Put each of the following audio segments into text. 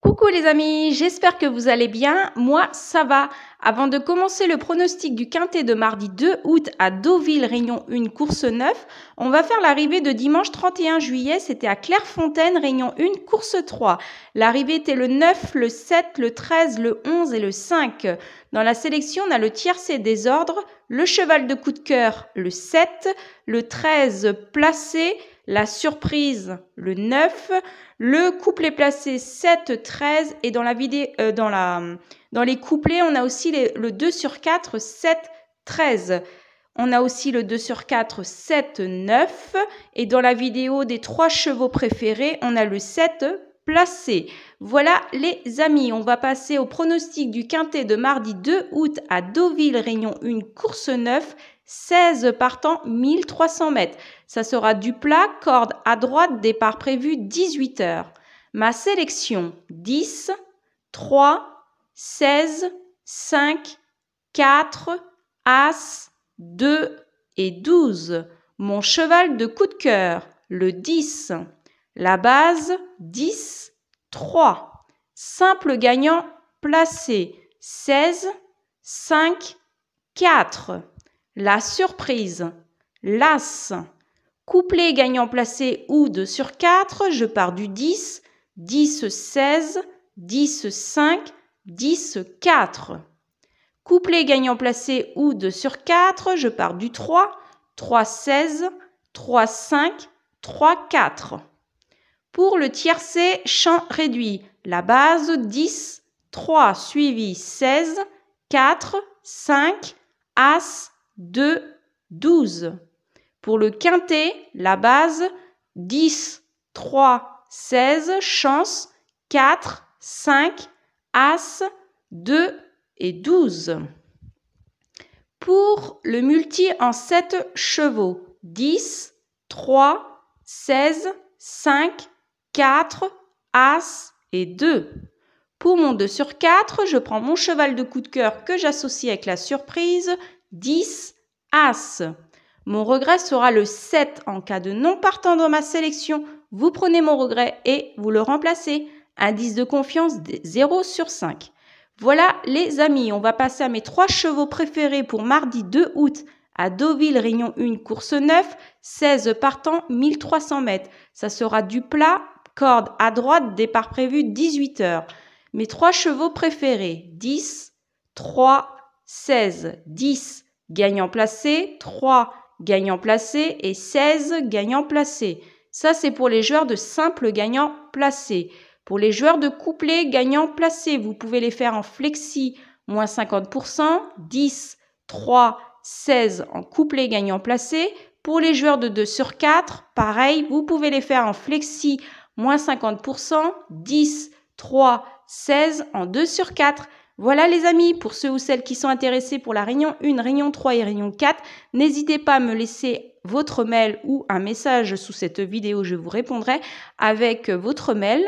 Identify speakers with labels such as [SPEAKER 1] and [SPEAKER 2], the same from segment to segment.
[SPEAKER 1] Coucou les amis, j'espère que vous allez bien. Moi, ça va. Avant de commencer le pronostic du quintet de mardi 2 août à Deauville, Réunion 1, course 9, on va faire l'arrivée de dimanche 31 juillet. C'était à Clairefontaine, Réunion 1, course 3. L'arrivée était le 9, le 7, le 13, le 11 et le 5. Dans la sélection, on a le tiercé des ordres, le cheval de coup de cœur, le 7, le 13 placé, la surprise le 9, le couplet placé 7, 13 et dans, la vidéo, euh, dans, la, dans les couplets on a aussi le 2 sur 4, 7, 13. On a aussi le 2 sur 4, 7, 9 et dans la vidéo des trois chevaux préférés on a le 7 placé. Voilà les amis, on va passer au pronostic du quintet de mardi 2 août à Deauville, Réunion une course 9. 16 partant 1300 mètres. Ça sera du plat, corde à droite, départ prévu 18 heures. Ma sélection 10, 3, 16, 5, 4, As, 2 et 12. Mon cheval de coup de cœur, le 10. La base 10, 3. Simple gagnant placé 16, 5, 4 la surprise, l'As. Couplet gagnant placé ou 2 sur 4, je pars du 10, 10, 16, 10, 5, 10, 4. Couplet gagnant placé ou 2 sur 4, je pars du 3, 3, 16, 3, 5, 3, 4. Pour le tiercé, champ réduit, la base 10, 3 suivi 16, 4, 5, As, 2, 12. Pour le quintet, la base 10, 3, 16, chance 4, 5, as 2 et 12. Pour le multi en 7 chevaux, 10, 3, 16, 5, 4, as et 2. Pour mon 2 sur 4, je prends mon cheval de coup de cœur que j'associe avec la surprise, 10, As. Mon regret sera le 7 en cas de non partant dans ma sélection. Vous prenez mon regret et vous le remplacez. Indice de confiance 0 sur 5. Voilà les amis, on va passer à mes 3 chevaux préférés pour mardi 2 août à Deauville, Réunion 1, course 9, 16 partants, 1300 mètres. Ça sera du plat, corde à droite, départ prévu 18 h mes trois chevaux préférés, 10, 3, 16. 10, gagnant placé, 3, gagnant placé et 16, gagnant placé. Ça, c'est pour les joueurs de simple gagnant placé. Pour les joueurs de couplet gagnant placé, vous pouvez les faire en flexi, moins 50%, 10, 3, 16 en couplet gagnant placé. Pour les joueurs de 2 sur 4, pareil, vous pouvez les faire en flexi, moins 50%, 10, 3, 16 en 2 sur 4. Voilà les amis, pour ceux ou celles qui sont intéressés pour la réunion 1, réunion 3 et réunion 4, n'hésitez pas à me laisser votre mail ou un message sous cette vidéo, je vous répondrai avec votre mail.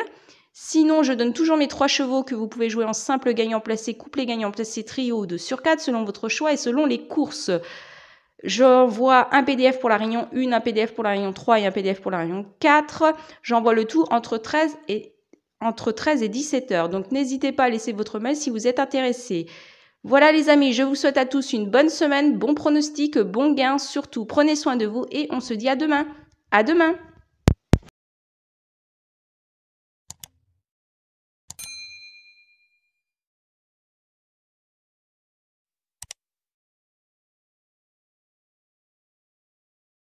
[SPEAKER 1] Sinon, je donne toujours mes trois chevaux que vous pouvez jouer en simple gagnant placé, couplet gagnant placé, trio ou 2 sur 4 selon votre choix et selon les courses. J'envoie un PDF pour la réunion 1, un PDF pour la réunion 3 et un PDF pour la réunion 4. J'envoie le tout entre 13 et entre 13 et 17 heures. Donc n'hésitez pas à laisser votre mail si vous êtes intéressé. Voilà les amis, je vous souhaite à tous une bonne semaine, bon pronostic, bon gain, surtout prenez soin de vous et on se dit à demain. À demain